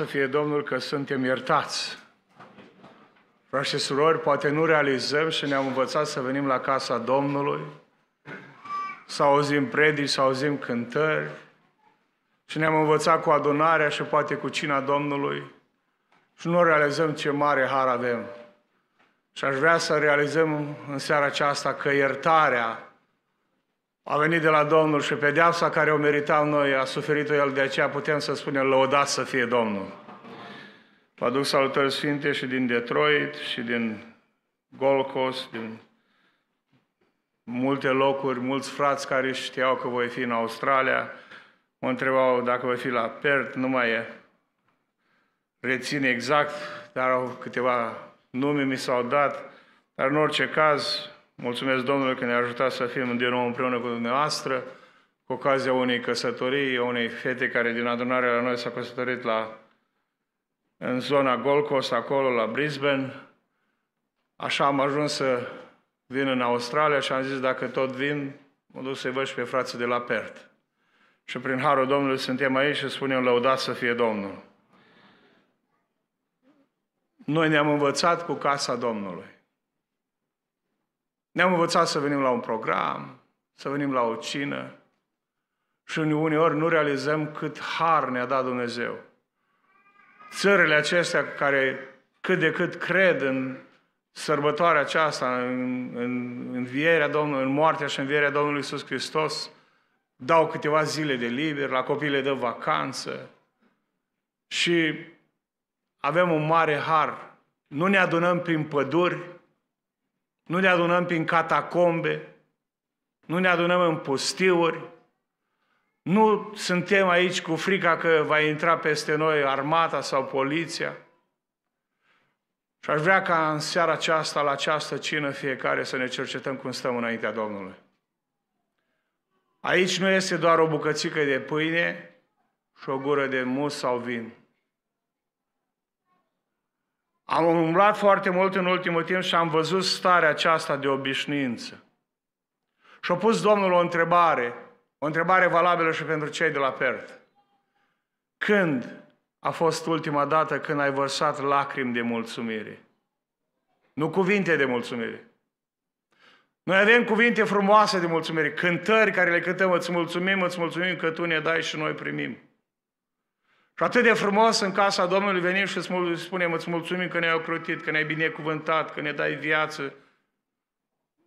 Să fie Domnul că suntem iertați. Frați și surori, poate nu realizăm și ne-am învățat să venim la casa Domnului, să auzim predici, să auzim cântări și ne-am învățat cu adunarea și poate cu cina Domnului și nu realizăm ce mare har avem. Și aș vrea să realizăm în seara aceasta că iertarea a venit de la Domnul și pedeapsa care o meritam noi, a suferit-o El, de aceea putem să spunem, lăudați să fie Domnul. Vă aduc salutări sfinte și din Detroit, și din Golcos, din multe locuri, mulți frați care știau că voi fi în Australia, mă întrebau dacă voi fi la Perth, nu mai e. rețin exact, dar au câteva nume mi s-au dat, dar în orice caz, Mulțumesc Domnului că ne-a ajutat să fim din nou împreună cu dumneavoastră, cu ocazia unei căsătorii, unei fete care din adunarea la noi s-a căsătorit la, în zona Gold Coast, acolo, la Brisbane. Așa am ajuns să vin în Australia și am zis, dacă tot vin, mă duc să-i văd și pe frații de la Perth. Și prin Harul Domnului suntem aici și spunem, lăudați să fie Domnul. Noi ne-am învățat cu casa Domnului. Ne-am învățat să venim la un program, să venim la o cină și uneori nu realizăm cât har ne-a dat Dumnezeu. Țările acestea care cât de cât cred în sărbătoarea aceasta, în, în vierea Domnului, în moartea și vierea Domnului Iisus Hristos, dau câteva zile de liber, la copii le dă vacanță și avem un mare har. Nu ne adunăm prin păduri, nu ne adunăm prin catacombe, nu ne adunăm în pustiuri, nu suntem aici cu frica că va intra peste noi armata sau poliția. Și aș vrea ca în seara aceasta, la această cină, fiecare să ne cercetăm cum stăm înaintea Domnului. Aici nu este doar o bucățică de pâine și o gură de mus sau vin. Am umblat foarte mult în ultimul timp și am văzut starea aceasta de obișnuință. Și-a pus Domnul o întrebare, o întrebare valabilă și pentru cei de la Pert. Când a fost ultima dată când ai vărsat lacrimi de mulțumire? Nu cuvinte de mulțumire. Noi avem cuvinte frumoase de mulțumire, cântări care le cântăm, îți mulțumim, îți mulțumim că Tu ne dai și noi primim. Și atât de frumos în casa Domnului venim și îți spunem, îți mulțumim că ne-ai ocrotit, că ne-ai binecuvântat, că ne dai viață.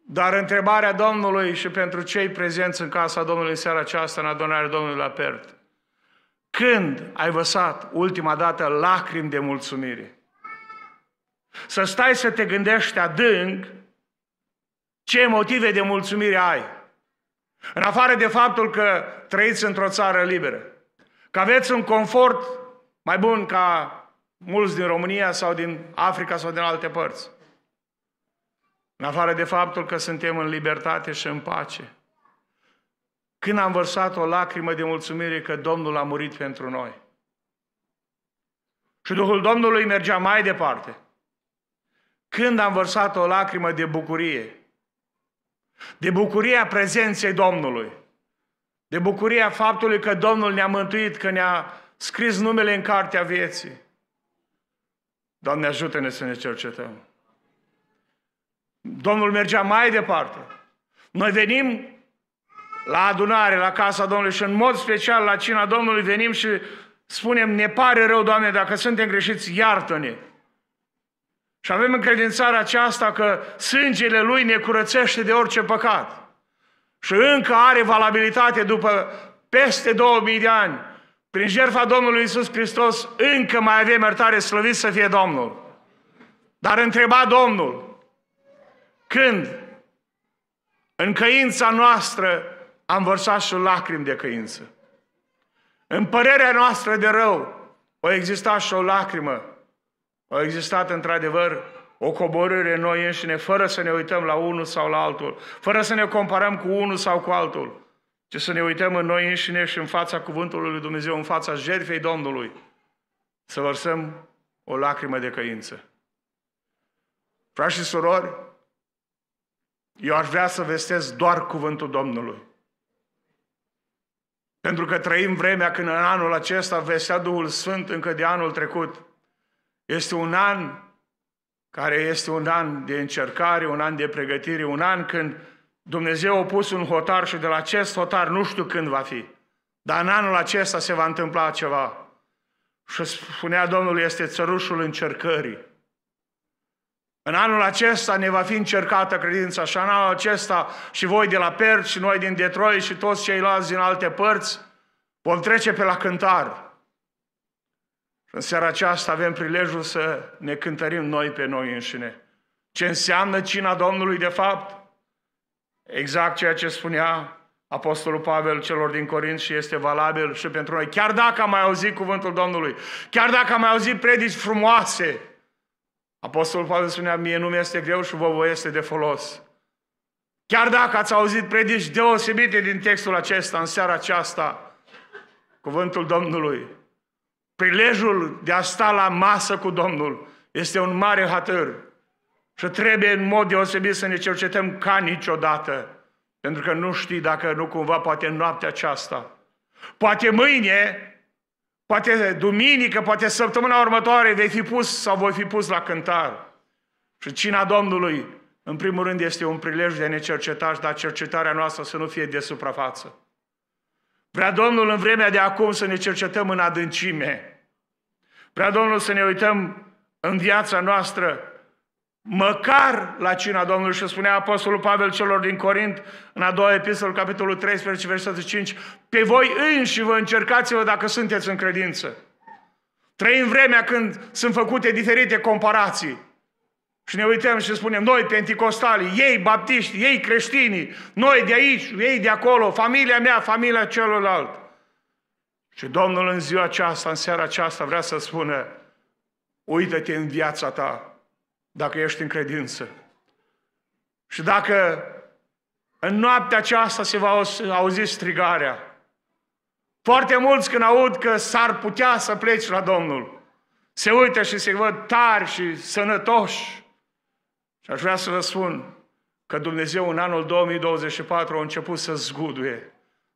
Dar întrebarea Domnului și pentru cei prezenți în casa Domnului în seara aceasta, în adunarea Domnului la Pert, când ai văsat ultima dată lacrimi de mulțumire? Să stai să te gândești adânc ce motive de mulțumire ai. În afară de faptul că trăiți într-o țară liberă, Că aveți un confort mai bun ca mulți din România sau din Africa sau din alte părți. În afară de faptul că suntem în libertate și în pace. Când am vărsat o lacrimă de mulțumire că Domnul a murit pentru noi. Și Duhul Domnului mergea mai departe. Când am vărsat o lacrimă de bucurie, de bucuria prezenței Domnului, de bucuria faptului că Domnul ne-a mântuit, că ne-a scris numele în cartea vieții. Doamne, ajută-ne să ne cercetăm. Domnul mergea mai departe. Noi venim la adunare, la casa Domnului și în mod special la cina Domnului venim și spunem, ne pare rău, Doamne, dacă suntem greșiți, iartă-ne. Și avem încredințarea aceasta că sângele Lui ne curățește de orice păcat și încă are valabilitate după peste 2000 de ani. Prin jertfa Domnului Isus Hristos încă mai avem iertare, slăvit să fie Domnul. Dar întreba Domnul, când în căința noastră am vărsat și lacrimi de căință. În părerea noastră de rău, o exista și o lacrimă. O existat într-adevăr o coborâre noi înșine, fără să ne uităm la unul sau la altul, fără să ne comparăm cu unul sau cu altul, ci să ne uităm în noi înșine și în fața cuvântului lui Dumnezeu, în fața jertfei Domnului, să vărsăm o lacrimă de căință. Frați și surori, eu aș vrea să vestesc doar cuvântul Domnului. Pentru că trăim vremea când în anul acesta vestea Duhul Sfânt încă de anul trecut. Este un an care este un an de încercare, un an de pregătire, un an când Dumnezeu a pus un hotar și de la acest hotar nu știu când va fi. Dar în anul acesta se va întâmpla ceva. Și spunea Domnul, este țărușul încercării. În anul acesta ne va fi încercată credința și în anul acesta și voi de la Perci și noi din Detroit și toți ceilalți din alte părți vom trece pe la cântar. În seara aceasta avem prilejul să ne cântărim noi pe noi înșine. Ce înseamnă cina Domnului de fapt? Exact ceea ce spunea Apostolul Pavel celor din Corint și este valabil și pentru noi. Chiar dacă am mai auzit cuvântul Domnului, chiar dacă am mai auzit predici frumoase, Apostolul Pavel spunea, mie nu mi-este greu și vă voi este de folos. Chiar dacă ați auzit predici deosebite din textul acesta, în seara aceasta, cuvântul Domnului Prilejul de a sta la masă cu Domnul este un mare hatăr și trebuie în mod deosebit să ne cercetăm ca niciodată, pentru că nu știi dacă nu cumva poate noaptea aceasta, poate mâine, poate duminică, poate săptămâna următoare vei fi pus sau voi fi pus la cântar. Și cina Domnului, în primul rând, este un prilej de a ne cerceta dar cercetarea noastră să nu fie de suprafață. Prea Domnul în vremea de acum să ne cercetăm în adâncime. Prea Domnul să ne uităm în viața noastră măcar la cina Domnului și spunea Apostolul Pavel celor din Corint în a doua epistolă, capitolul 13, versetul 5, pe voi înși vă încercați-vă dacă sunteți în credință. Trăim vremea când sunt făcute diferite comparații. Și ne uităm și spunem, noi penticostali, ei baptiști, ei creștini, noi de aici, ei de acolo, familia mea, familia celorlalt. Și Domnul în ziua aceasta, în seara aceasta, vrea să spună, uită-te în viața ta, dacă ești în credință. Și dacă în noaptea aceasta se va auzi strigarea, foarte mulți când aud că s-ar putea să pleci la Domnul, se uită și se văd tari și sănătoși, și aș vrea să vă spun că Dumnezeu în anul 2024 a început să zguduie.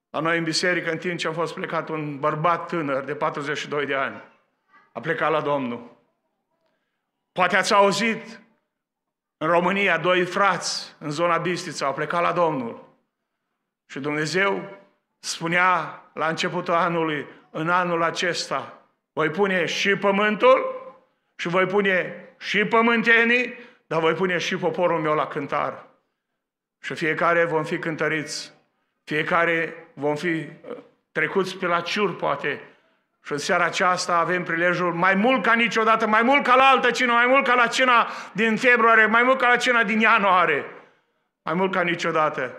La noi în biserică, în timp ce a fost plecat un bărbat tânăr de 42 de ani, a plecat la Domnul. Poate ați auzit în România doi frați în zona Bistrița au plecat la Domnul. Și Dumnezeu spunea la începutul anului, în anul acesta, voi pune și pământul și voi pune și pământenii dar voi pune și poporul meu la cântar. Și fiecare vom fi cântăriți, fiecare vom fi uh, trecuți pe la ciur, poate. Și în seara aceasta avem prilejul mai mult ca niciodată, mai mult ca la altă cină, mai mult ca la cina din februarie, mai mult ca la cina din ianuarie, mai mult ca niciodată.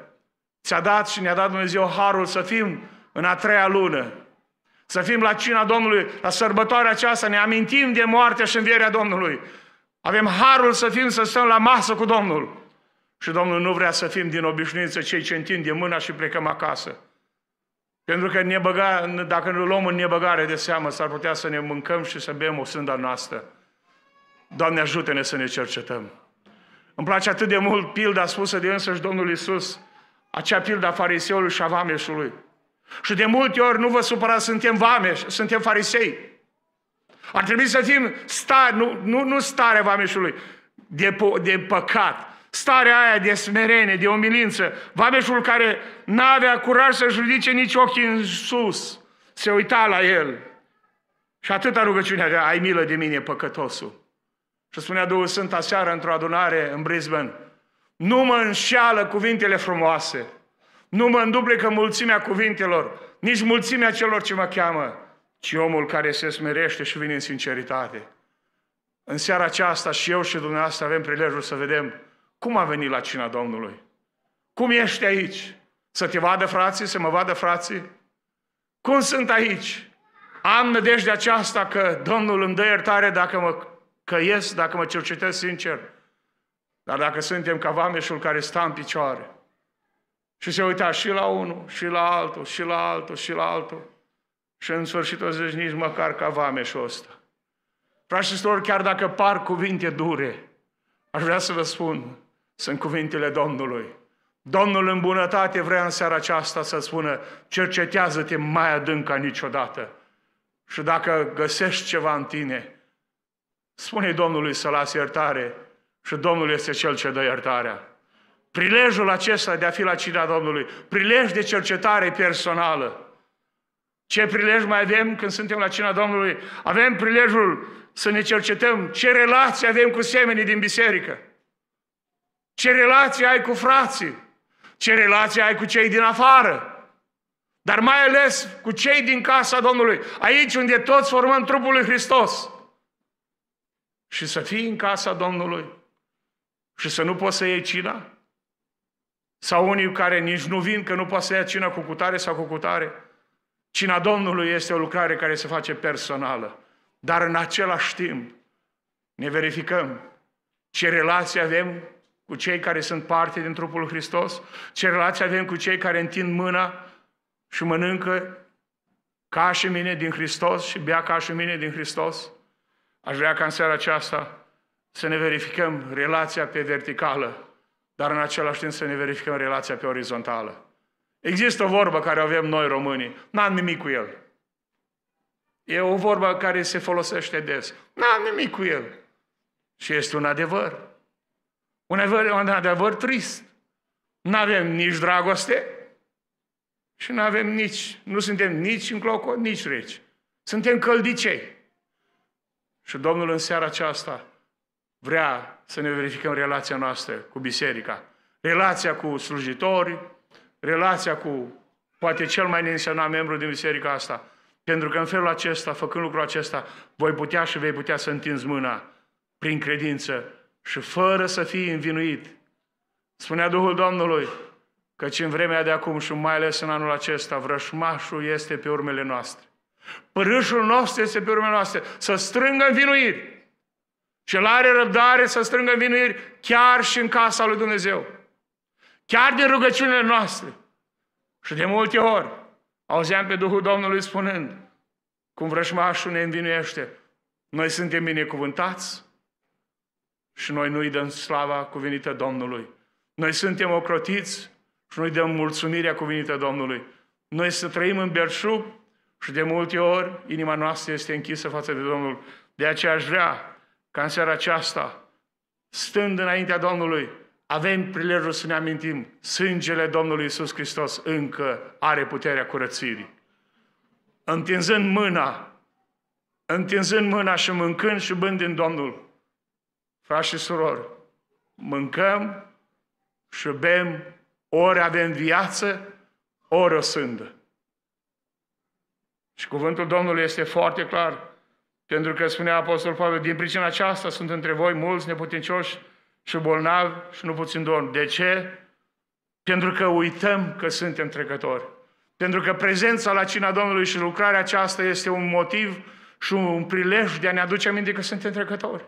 Ți-a dat și ne-a dat Dumnezeu harul să fim în a treia lună, să fim la cina Domnului, la sărbătoarea aceasta, ne amintim de moartea și învierea Domnului. Avem harul să fim, să stăm la masă cu Domnul. Și Domnul nu vrea să fim din obișnuință cei ce întindem mâna și plecăm acasă. Pentru că ne băga, dacă ne luăm în nebăgare de seamă, s-ar putea să ne mâncăm și să bem o sânda noastră. Doamne, ajută-ne să ne cercetăm. Îmi place atât de mult pilda spusă de însăși Domnul Isus, acea pilda fariseului și a vameșului. Și de multe ori nu vă supărați, suntem vameși, suntem farisei. Ar trebui să fim stare, nu, nu, nu starea vameșului de, de păcat, starea aia de smerenie, de umilință, vameșul care n-avea curaj să judice nici ochii în sus, se uita la el. Și atâta rugăciune avea, ai milă de mine, păcătosul. Și spunea Duhul Sfânt aseară într-o adunare în Brisbane, nu mă înșeală cuvintele frumoase, nu mă înduplică mulțimea cuvintelor, nici mulțimea celor ce mă cheamă, ci omul care se smerește și vine în sinceritate. În seara aceasta și eu și dumneavoastră avem prilejul să vedem cum a venit la cina Domnului. Cum ești aici? Să te vadă frații, să mă vadă frații? Cum sunt aici? Am nădejdea aceasta că Domnul îmi dă iertare dacă mă căiesc, dacă mă cercetez sincer. Dar dacă suntem ca vameșul care stă în picioare și se uita și la unul, și la altul, și la altul, și la altul, și în sfârșit o zici nici măcar ca vameșul ăsta. Frașilor, chiar dacă par cuvinte dure, aș vrea să vă spun, sunt cuvintele Domnului. Domnul în bunătate vrea în seara aceasta să spună, cercetează-te mai adânc ca niciodată. Și dacă găsești ceva în tine, spune Domnului să lase iertare și Domnul este Cel ce dă iertarea. Prilejul acesta de a fi la cina Domnului, prilej de cercetare personală, ce prilej mai avem când suntem la cina Domnului? Avem prilejul să ne cercetăm ce relație avem cu semenii din biserică. Ce relație ai cu frații? Ce relație ai cu cei din afară? Dar mai ales cu cei din casa Domnului. Aici unde toți formăm trupul lui Hristos. Și să fii în casa Domnului și să nu poți să iei cina? Sau unii care nici nu vin că nu poți să ia cina cu cutare sau cu cutare? Cina Domnului este o lucrare care se face personală, dar în același timp ne verificăm ce relație avem cu cei care sunt parte din trupul Hristos, ce relație avem cu cei care întind mâna și mănâncă ca și mine din Hristos și bea ca și mine din Hristos. Aș vrea ca în seara aceasta să ne verificăm relația pe verticală, dar în același timp să ne verificăm relația pe orizontală. Există o vorbă care avem noi românii. N-am nimic cu el. E o vorbă care se folosește des. N-am nimic cu el. Și este un adevăr. Un adevăr, un adevăr trist. Nu avem nici dragoste și nu avem nici, nu suntem nici în cloco, nici reci. Suntem căldicei. Și Domnul în seara aceasta vrea să ne verificăm relația noastră cu biserica, relația cu slujitori relația cu poate cel mai neînsemnat membru din biserica asta. Pentru că în felul acesta, făcând lucrul acesta, voi putea și vei putea să întinzi mâna prin credință și fără să fii învinuit. Spunea Duhul Domnului, căci în vremea de acum și mai ales în anul acesta, vrășmașul este pe urmele noastre. Părâșul nostru este pe urmele noastre să strângă învinuiri. el are răbdare să strângă învinuiri chiar și în casa lui Dumnezeu. Chiar din rugăciunile noastre. Și de multe ori auzeam pe Duhul Domnului spunând, cum vrășmașul ne învinuiește, noi suntem binecuvântați și noi nu-i dăm slava cuvenită Domnului. Noi suntem ocrotiți și noi dăm mulțumirea cuvenită Domnului. Noi să trăim în berșug și de multe ori inima noastră este închisă față de Domnul. De aceea aș vrea ca în seara aceasta, stând înaintea Domnului, avem prilejul să ne amintim, sângele Domnului Isus Hristos încă are puterea curățirii. Întinzând mâna, întinzând mâna și mâncând și bând din Domnul, frați și surori, mâncăm și bem, ori avem viață, ori o sândă. Și cuvântul Domnului este foarte clar, pentru că spunea Apostol Pavel, din pricina aceasta sunt între voi mulți neputincioși și bolnavi și nu puțin domn. De ce? Pentru că uităm că suntem trecători. Pentru că prezența la cina Domnului și lucrarea aceasta este un motiv și un prilej de a ne aduce aminte că suntem trecători.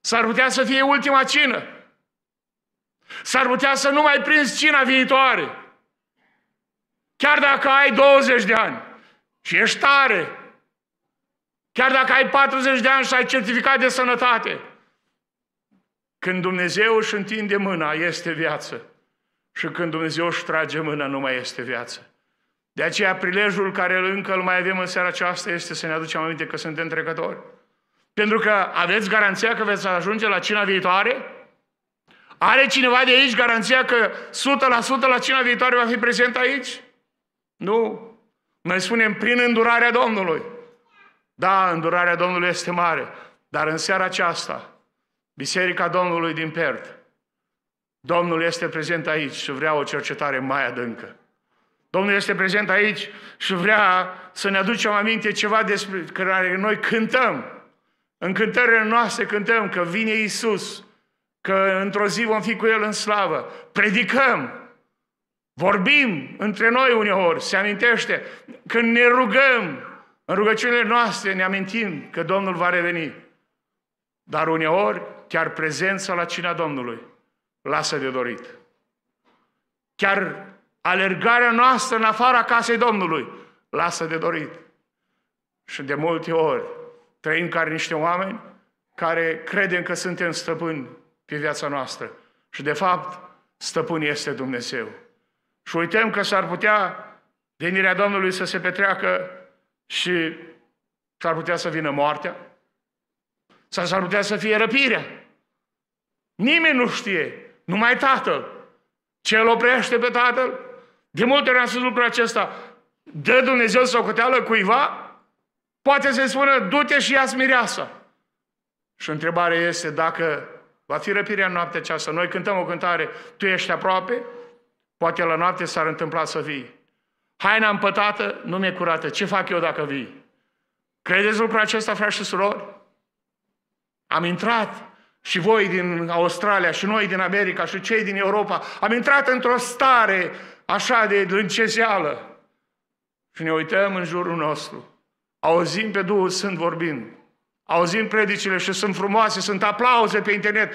S-ar putea să fie ultima cină. S-ar putea să nu mai prinzi cina viitoare. Chiar dacă ai 20 de ani și ești tare, chiar dacă ai 40 de ani și ai certificat de sănătate, când Dumnezeu își întinde mâna, este viață. Și când Dumnezeu își trage mâna, nu mai este viață. De aceea prilejul care încă îl mai avem în seara aceasta este să ne aducem aminte că suntem trecători. Pentru că aveți garanția că veți ajunge la cina viitoare? Are cineva de aici garanția că 100% la cina viitoare va fi prezent aici? Nu. Noi spunem prin îndurarea Domnului. Da, îndurarea Domnului este mare. Dar în seara aceasta, Biserica Domnului din Pert. Domnul este prezent aici și vrea o cercetare mai adâncă. Domnul este prezent aici și vrea să ne aducem aminte ceva despre care noi cântăm. În cântările noastre cântăm că vine Isus, că într-o zi vom fi cu El în slavă. Predicăm, vorbim între noi uneori, se amintește. Când ne rugăm, în rugăciunile noastre ne amintim că Domnul va reveni. Dar uneori, chiar prezența la cina Domnului lasă de dorit. Chiar alergarea noastră în afara casei Domnului lasă de dorit. Și de multe ori trăim ca niște oameni care credem că suntem stăpâni pe viața noastră. Și de fapt, stăpân este Dumnezeu. Și uităm că s-ar putea venirea Domnului să se petreacă și s-ar putea să vină moartea, sau s-ar putea să fie răpirea. Nimeni nu știe, numai Tatăl. Ce îl oprește pe Tatăl? De multe ori am spus lucrul acesta. Dă Dumnezeu socoteală cuiva? Poate să-i spună, du-te și ia mireasa. Și întrebarea este dacă va fi răpirea în noaptea aceasta. Noi cântăm o cântare, tu ești aproape, poate la noapte s-ar întâmpla să vii. Haina împătată nu mi-e curată. Ce fac eu dacă vii? Credeți lucrul acesta, frați și surori? Am intrat și voi din Australia, și noi din America, și cei din Europa, am intrat într-o stare așa de lâncezeală. Și ne uităm în jurul nostru. Auzim pe Duhul Sfânt vorbind. Auzim predicile și sunt frumoase, sunt aplauze pe internet,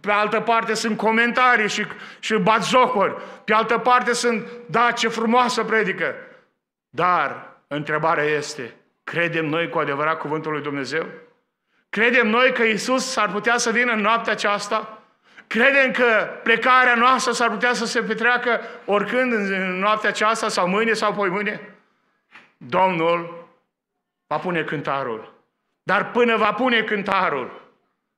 pe altă parte sunt comentarii și, și bazocori, pe altă parte sunt, da, ce frumoasă predică. Dar întrebarea este, credem noi cu adevărat cuvântul lui Dumnezeu? Credem noi că Isus s-ar putea să vină în noaptea aceasta? Credem că plecarea noastră s-ar putea să se petreacă oricând în noaptea aceasta sau mâine sau poi mâine? Domnul va pune cântarul. Dar până va pune cântarul,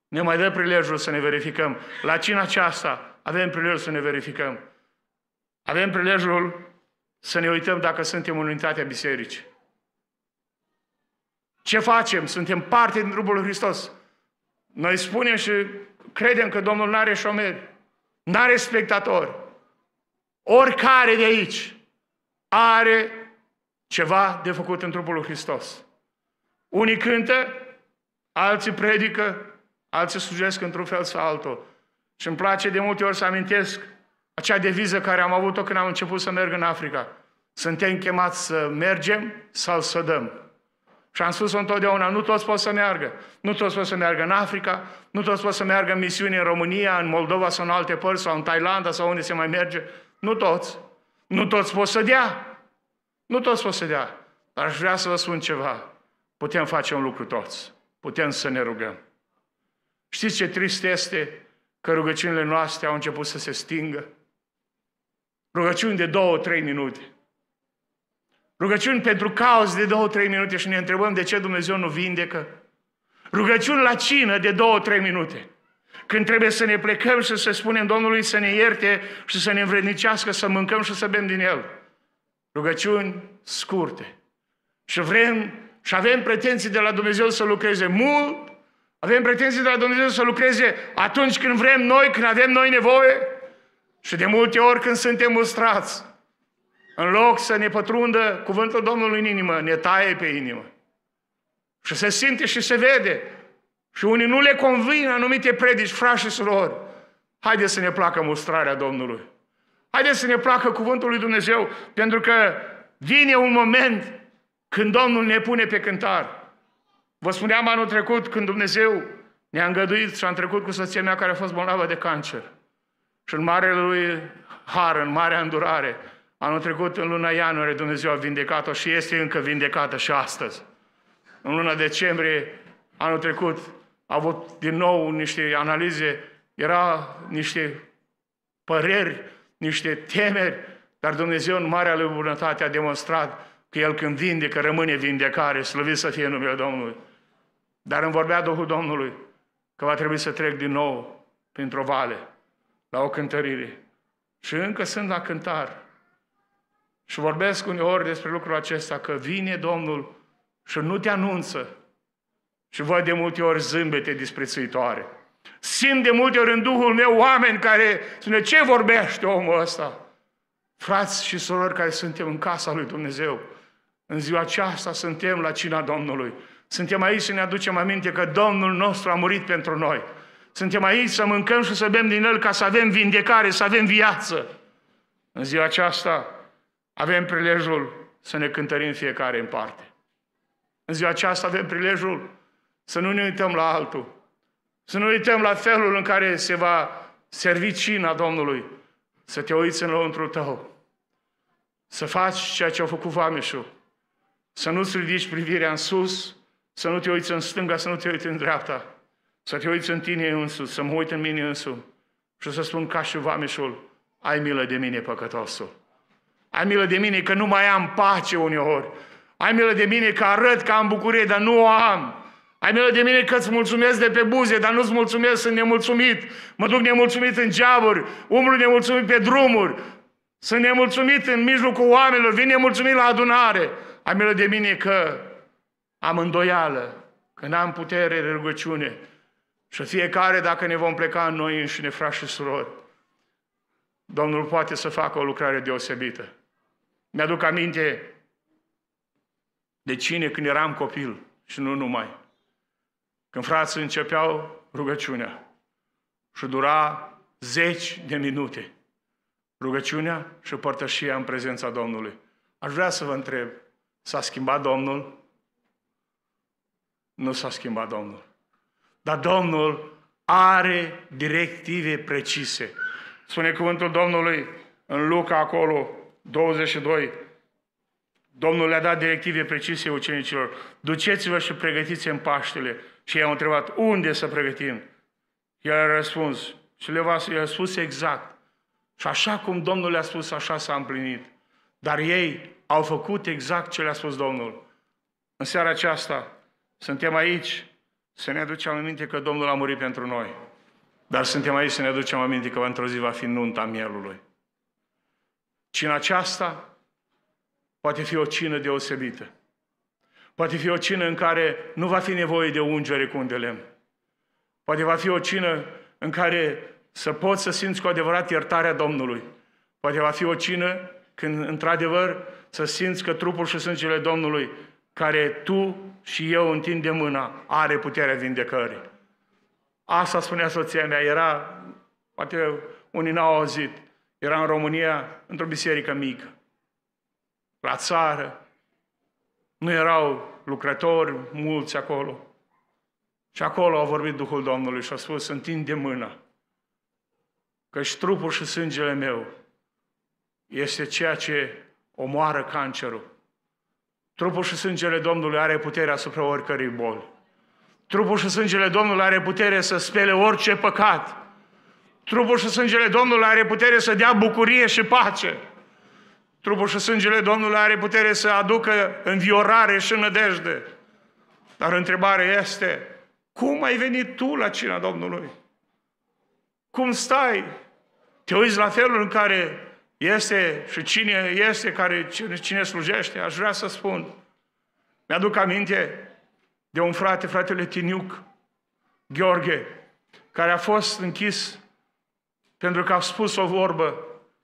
ne mai dă prilejul să ne verificăm. La cine aceasta avem prilejul să ne verificăm. Avem prilejul să ne uităm dacă suntem în unitatea bisericii. Ce facem? Suntem parte din trupul lui Hristos. Noi spunem și credem că Domnul nu are șomeri, nu are spectatori. Oricare de aici are ceva de făcut în trupul lui Hristos. Unii cântă, alții predică, alții slujesc într-un fel sau altul. Și îmi place de multe ori să amintesc acea deviză care am avut-o când am început să merg în Africa. Suntem chemați să mergem sau să dăm. Și am spus întotdeauna, nu toți pot să meargă. Nu toți pot să meargă în Africa, nu toți pot să meargă în misiuni în România, în Moldova sau în alte părți, sau în Thailanda sau unde se mai merge. Nu toți. Nu toți pot să dea. Nu toți pot să dea. Dar aș vrea să vă spun ceva. Putem face un lucru toți. Putem să ne rugăm. Știți ce trist este că rugăciunile noastre au început să se stingă? Rugăciuni de două, trei minute. Rugăciuni pentru caos de două, trei minute și ne întrebăm de ce Dumnezeu nu vindecă. Rugăciuni la cină de două, trei minute. Când trebuie să ne plecăm și să spunem Domnului să ne ierte și să ne învrednicească, să mâncăm și să bem din El. Rugăciuni scurte. Și vrem și avem pretenții de la Dumnezeu să lucreze mult, avem pretenții de la Dumnezeu să lucreze atunci când vrem noi, când avem noi nevoie și de multe ori când suntem mustrați. În loc să ne pătrundă cuvântul Domnului în inimă, ne taie pe inimă. Și se simte și se vede. Și unii nu le convin anumite predici, frați și surori. Haideți să ne placă mustrarea Domnului. Haideți să ne placă cuvântul lui Dumnezeu, pentru că vine un moment când Domnul ne pune pe cântar. Vă spuneam anul trecut când Dumnezeu ne-a îngăduit și am trecut cu soția mea care a fost bolnavă de cancer. Și în marele lui har, în marea îndurare, Anul trecut, în luna ianuarie, Dumnezeu a vindecat-o și este încă vindecată și astăzi. În luna decembrie, anul trecut, a avut din nou niște analize, era niște păreri, niște temeri, dar Dumnezeu în marea lui bunătate a demonstrat că El când vindecă, rămâne vindecare, slăvit să fie numele Domnului. Dar îmi vorbea Duhul Domnului că va trebui să trec din nou printr-o vale, la o cântărire. Și încă sunt la cântar, și vorbesc uneori despre lucrul acesta, că vine Domnul și nu te anunță. Și văd de multe ori zâmbete disprețuitoare. Simt de multe ori în Duhul meu oameni care spune, ce vorbește omul ăsta? Frați și sorori care suntem în casa lui Dumnezeu, în ziua aceasta suntem la cina Domnului. Suntem aici să ne aducem aminte că Domnul nostru a murit pentru noi. Suntem aici să mâncăm și să bem din El ca să avem vindecare, să avem viață. În ziua aceasta avem prilejul să ne cântărim fiecare în parte. În ziua aceasta avem prilejul să nu ne uităm la altul, să nu uităm la felul în care se va servi cina Domnului, să te uiți în lăuntru tău, să faci ceea ce a făcut vameșul, să nu-ți ridici privirea în sus, să nu te uiți în stânga, să nu te uiți în dreapta, să te uiți în tine însuți, să mă uit în mine însumi și să spun ca și vameșul, ai milă de mine păcătosul. Ai milă de mine că nu mai am pace uneori. Ai milă de mine că arăt că am bucurie, dar nu o am. Ai milă de mine că îți mulțumesc de pe buze, dar nu-ți mulțumesc, sunt nemulțumit. Mă duc nemulțumit în geaburi, umblu nemulțumit pe drumuri. Sunt nemulțumit în mijlocul oamenilor, vin nemulțumit la adunare. Ai milă de mine că am îndoială, că n-am putere de rugăciune. Și fiecare, dacă ne vom pleca în noi înșine, frați și surori, Domnul poate să facă o lucrare deosebită. Mi-aduc aminte de cine când eram copil și nu numai. Când frații începeau rugăciunea și dura zeci de minute rugăciunea și părtășia în prezența Domnului. Aș vrea să vă întreb, s-a schimbat Domnul? Nu s-a schimbat Domnul. Dar Domnul are directive precise. Spune cuvântul Domnului în Luca acolo, 22, Domnul le-a dat directive precise ucenicilor. Duceți-vă și pregătiți în Paștele. Și i-au întrebat, unde să pregătim? El a răspuns. Și le a spus exact. Și așa cum Domnul le-a spus, așa s-a împlinit. Dar ei au făcut exact ce le-a spus Domnul. În seara aceasta suntem aici să ne aducem aminte că Domnul a murit pentru noi. Dar suntem aici să ne aducem aminte că într-o zi va fi nunta mielului. Cina aceasta poate fi o cină deosebită. Poate fi o cină în care nu va fi nevoie de ungere cu un de lemn. Poate va fi o cină în care să poți să simți cu adevărat iertarea Domnului. Poate va fi o cină când, într-adevăr, să simți că trupul și sângele Domnului, care tu și eu întindem mâna, are puterea vindecării. Asta spunea soția mea, era, poate unii n-au auzit, era în România, într-o biserică mică, la țară. Nu erau lucrători mulți acolo. Și acolo a vorbit Duhul Domnului și a spus, întinde mâna, și trupul și sângele meu este ceea ce omoară cancerul. Trupul și sângele Domnului are putere asupra oricărei boli. Trupul și sângele Domnului are putere să spele orice păcat. Trupul și sângele Domnului are putere să dea bucurie și pace. Trupul și sângele Domnului are putere să aducă înviorare și nădejde. Dar întrebarea este, cum ai venit tu la cina Domnului? Cum stai? Te uiți la felul în care este și cine este, care, cine, cine slujește? Aș vrea să spun. Mi-aduc aminte de un frate, fratele Tiniuc, Gheorghe, care a fost închis pentru că a spus o vorbă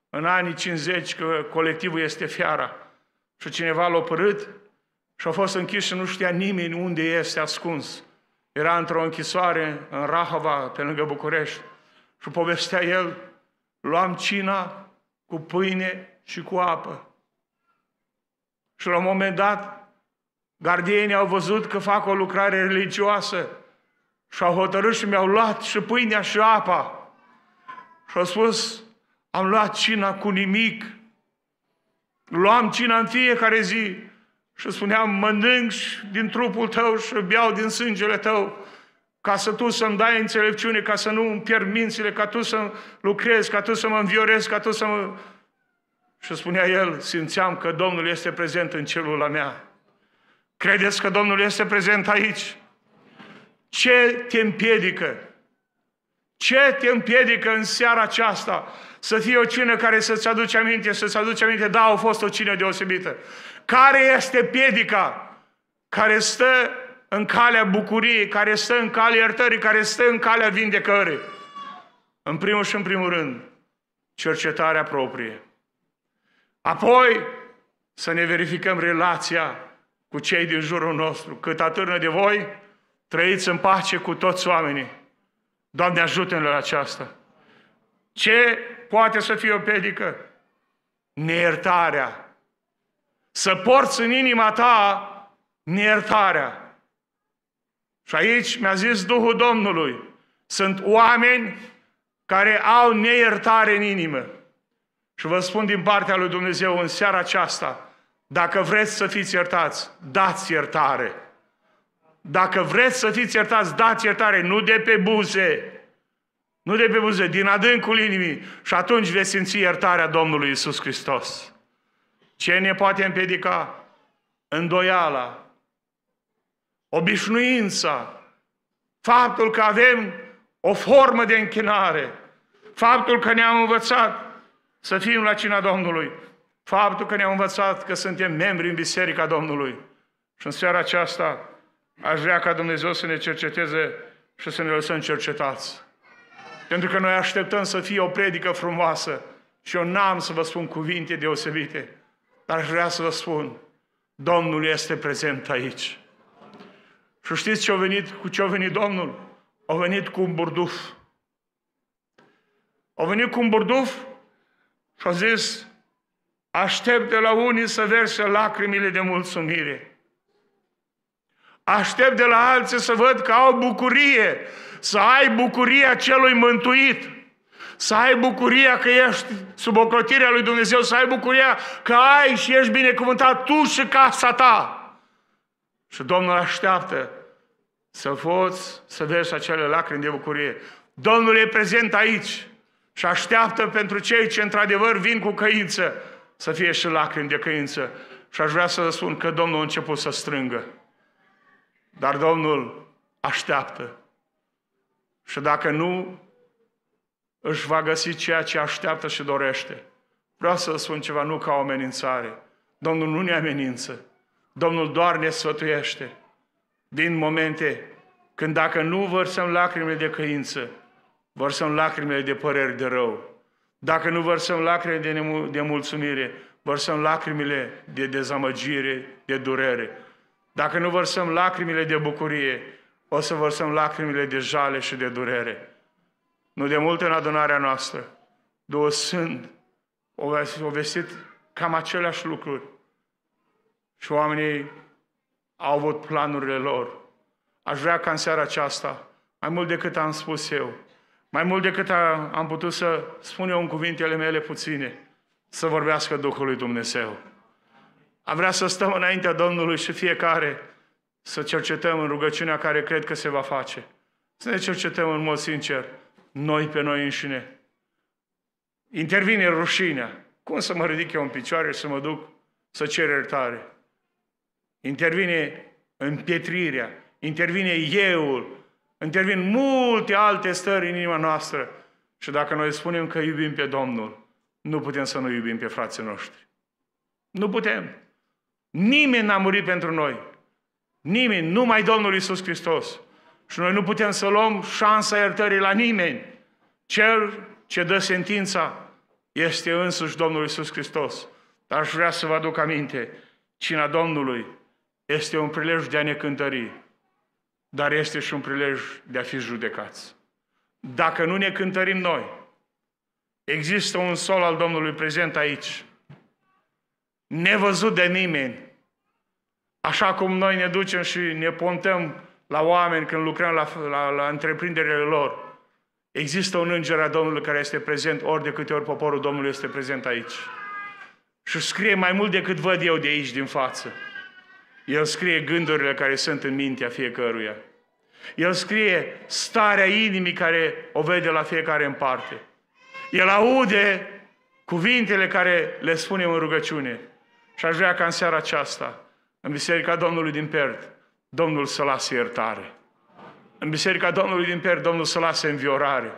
în anii 50 că colectivul este fiara și cineva l-a părât și a fost închis și nu știa nimeni unde este ascuns. Era într-o închisoare în Rahova, pe lângă București. Și povestea el, luam cina cu pâine și cu apă. Și la un moment dat, gardienii au văzut că fac o lucrare religioasă și au hotărât și mi-au luat și pâinea și apa. Și a spus, am luat cina cu nimic. Luam cina în fiecare zi și spuneam, mănânc din trupul tău și beau din sângele tău ca să tu să-mi dai înțelepciune, ca să nu îmi pierd mințile, ca tu să lucrezi, ca tu să mă înviorez, ca tu să mă... Și spunea el, simțeam că Domnul este prezent în celula mea. Credeți că Domnul este prezent aici? Ce te împiedică? Ce te împiedică în seara aceasta să fie o cină care să-ți aduce aminte, să-ți aduce aminte, da, a fost o cină deosebită. Care este piedica care stă în calea bucuriei, care stă în calea iertării, care stă în calea vindecării? În primul și în primul rând, cercetarea proprie. Apoi, să ne verificăm relația cu cei din jurul nostru. Cât atârnă de voi, trăiți în pace cu toți oamenii. Doamne, ajută-ne la aceasta. Ce poate să fie o pedică? Neiertarea. Să porți în inima ta neiertarea. Și aici mi-a zis Duhul Domnului, sunt oameni care au neiertare în inimă. Și vă spun din partea lui Dumnezeu în seara aceasta, dacă vreți să fiți iertați, dați iertare. Dacă vreți să fiți iertați, dați iertare, nu de pe buze, nu de pe buze, din adâncul inimii. Și atunci veți simți iertarea Domnului Isus Hristos. Ce ne poate împiedica? Îndoiala, obișnuința, faptul că avem o formă de închinare, faptul că ne-am învățat să fim la cina Domnului, faptul că ne-am învățat că suntem membri în Biserica Domnului. Și în seara aceasta Aș vrea ca Dumnezeu să ne cerceteze și să ne lăsăm cercetați. Pentru că noi așteptăm să fie o predică frumoasă și eu n-am să vă spun cuvinte deosebite, dar aș vrea să vă spun, Domnul este prezent aici. Și știți ce a venit, cu ce a venit Domnul? A venit cu un burduf. A venit cu un burduf și a zis, aștept de la unii să verse lacrimile de mulțumire. Aștept de la alții să văd că au bucurie, să ai bucuria celui mântuit, să ai bucuria că ești sub ocrotirea lui Dumnezeu, să ai bucuria că ai și ești binecuvântat tu și casa ta. Și Domnul așteaptă să poți să vezi acele lacrimi de bucurie. Domnul e prezent aici și așteaptă pentru cei ce într-adevăr vin cu căință să fie și lacrimi de căință. Și aș vrea să spun că Domnul a început să strângă. Dar Domnul așteaptă. Și dacă nu, își va găsi ceea ce așteaptă și dorește. Vreau să spun ceva, nu ca o amenințare. Domnul nu ne amenință. Domnul doar ne sfătuiește. Din momente când dacă nu vărsăm lacrimile de căință, vărsăm lacrimile de păreri de rău. Dacă nu vărsăm lacrimile de, de mulțumire, vărsăm lacrimile de dezamăgire, de durere. Dacă nu vărsăm lacrimile de bucurie, o să vărsăm lacrimile de jale și de durere. Nu de mult în adunarea noastră, două sunt, o vestit cam aceleași lucruri. Și oamenii au avut planurile lor. Aș vrea ca în seara aceasta, mai mult decât am spus eu, mai mult decât am putut să spun eu în cuvintele mele puține, să vorbească Duhul lui Dumnezeu. Am vrea să stăm înaintea Domnului și fiecare să cercetăm în rugăciunea care cred că se va face. Să ne cercetăm în mod sincer, noi pe noi înșine. Intervine rușinea. Cum să mă ridic eu în picioare și să mă duc să cer iertare? Intervine împietrirea, intervine euul, intervin multe alte stări în inima noastră. Și dacă noi spunem că iubim pe Domnul, nu putem să nu iubim pe frații noștri. Nu putem. Nimeni n-a murit pentru noi. Nimeni, numai Domnul Isus Hristos. Și noi nu putem să luăm șansa iertării la nimeni. Cel ce dă sentința este însuși Domnul Isus Hristos. Dar aș vrea să vă aduc aminte, cina Domnului este un prilej de a ne cântări, dar este și un prilej de a fi judecați. Dacă nu ne cântărim noi, există un sol al Domnului prezent aici – nevăzut de nimeni. Așa cum noi ne ducem și ne pontăm la oameni când lucrăm la, la, la întreprinderile lor. Există un înger a Domnului care este prezent ori de câte ori poporul Domnului este prezent aici. Și scrie mai mult decât văd eu de aici din față. El scrie gândurile care sunt în mintea fiecăruia. El scrie starea inimii care o vede la fiecare în parte. El aude cuvintele care le spunem în rugăciune. Și aș vrea ca în seara aceasta, în Biserica Domnului din Perd, Domnul să lase iertare. În Biserica Domnului din Perd, Domnul să lase înviorare.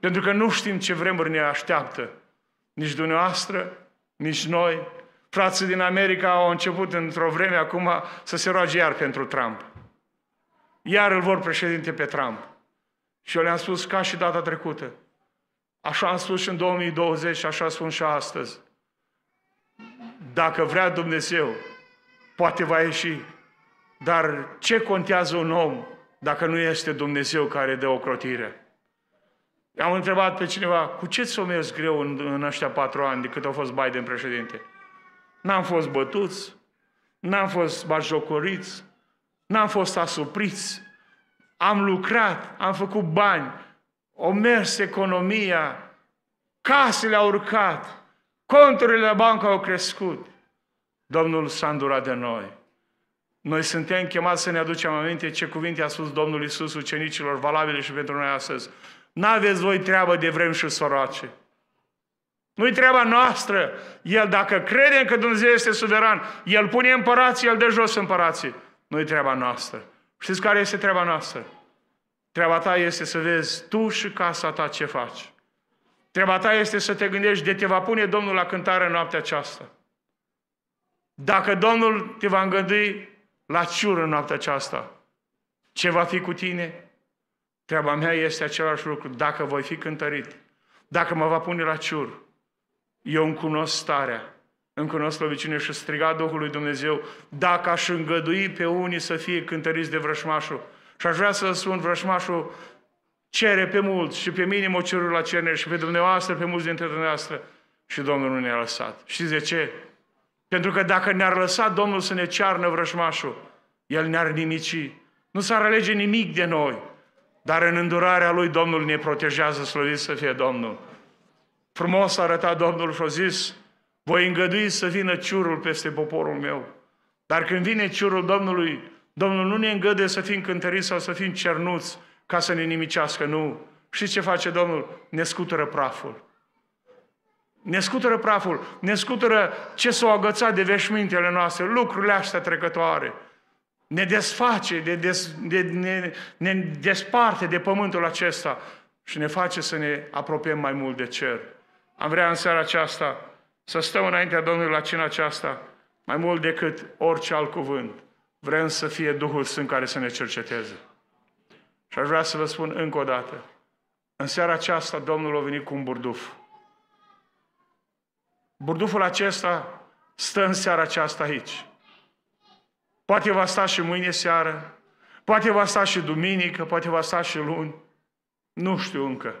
Pentru că nu știm ce vremuri ne așteaptă. Nici dumneavoastră, nici noi. Frații din America au început într-o vreme acum să se roage iar pentru Trump. Iar îl vor președinte pe Trump. Și eu le-am spus ca și data trecută. Așa am spus și în 2020 și așa spun și astăzi dacă vrea Dumnezeu, poate va ieși. Dar ce contează un om dacă nu este Dumnezeu care dă o crotire? Am întrebat pe cineva, cu ce ți-o mers greu în, în ăștia patru ani de cât au fost Biden președinte? N-am fost bătuți, n-am fost bajocoriți, n-am fost asupriți, am lucrat, am făcut bani, o mers economia, casele au urcat, Conturile la bancă au crescut. Domnul s-a îndurat de noi. Noi suntem chemați să ne aducem aminte ce cuvinte a spus Domnul Iisus ucenicilor valabile și pentru noi astăzi. N-aveți voi treabă de vrem și soroace. Nu-i treaba noastră. El, dacă credem că Dumnezeu este suveran, El pune împărații, El de jos împărații. Nu-i treaba noastră. Știți care este treaba noastră? Treaba ta este să vezi tu și casa ta ce faci. Treaba ta este să te gândești de te va pune Domnul la cântare în noaptea aceasta. Dacă Domnul te va îngădui la ciur în noaptea aceasta, ce va fi cu tine? Treaba mea este același lucru. Dacă voi fi cântărit, dacă mă va pune la ciur, eu îmi cunosc starea, îmi cunosc slăbiciune și striga Duhului lui Dumnezeu, dacă aș îngădui pe unii să fie cântăriți de vrășmașul. Și aș vrea să spun, vrășmașul cere pe mulți și pe mine mă cerul la cerneri și pe dumneavoastră, pe mulți dintre dumneavoastră și Domnul nu ne-a lăsat. Știți de ce? Pentru că dacă ne-ar lăsa Domnul să ne cearnă vrășmașul, El ne-ar nimici. Nu s-ar alege nimic de noi. Dar în îndurarea Lui Domnul ne protejează, slăvit să fie Domnul. Frumos a arătat Domnul și a zis, voi îngădui să vină ciurul peste poporul meu. Dar când vine ciurul Domnului, Domnul nu ne îngăduie să fim cântăriți sau să fim cernuți, ca să ne nimicească, nu. Și ce face Domnul? Ne scutură praful. Ne scutură praful, ne scutură ce s au agățat de veșmintele noastre, lucrurile astea trecătoare. Ne desface, de des, de, ne, ne desparte de pământul acesta și ne face să ne apropiem mai mult de cer. Am vrea în seara aceasta să stăm înaintea Domnului la cina aceasta mai mult decât orice alt cuvânt. Vrem să fie Duhul Sfânt care să ne cerceteze. Și aș vrea să vă spun încă o dată. În seara aceasta Domnul a venit cu un burduf. Burduful acesta stă în seara aceasta aici. Poate va sta și mâine seară, poate va sta și duminică, poate va sta și luni. Nu știu încă.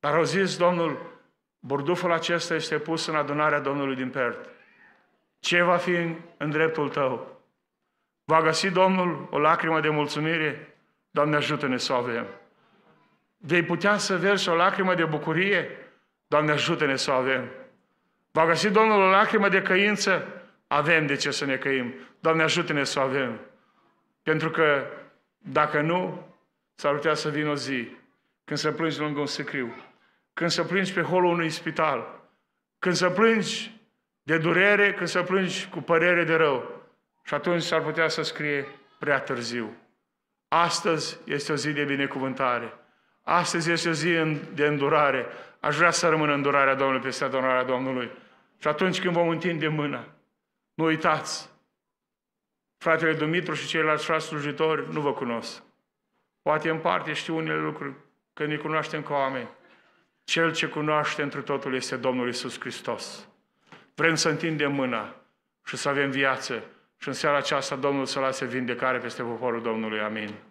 Dar au zis Domnul, burduful acesta este pus în adunarea Domnului din Pert. Ce va fi în dreptul tău? Va găsi Domnul o lacrimă de mulțumire? Doamne ajută-ne să o avem. Vei putea să versi o lacrimă de bucurie? Doamne ajută-ne să o avem. Va găsi Domnul o lacrimă de căință? Avem de ce să ne căim. Doamne ajută-ne să o avem. Pentru că dacă nu, s-ar putea să vină o zi când să plângi lângă un secriu, când să plângi pe holul unui spital, când să plângi de durere, când să plângi cu părere de rău. Și atunci s-ar putea să scrie prea târziu. Astăzi este o zi de binecuvântare. Astăzi este o zi de îndurare. Aș vrea să rămână îndurarea Domnului peste adonarea Domnului. Și atunci când vom întinde mâna, nu uitați, fratele Dumitru și ceilalți frați slujitori nu vă cunosc. Poate în parte știu unele lucruri, că ne cunoaștem ca oameni. Cel ce cunoaște întru totul este Domnul Isus Hristos. Vrem să întindem mâna și să avem viață și în seara aceasta Domnul să lase vindecare peste poporul Domnului. Amin.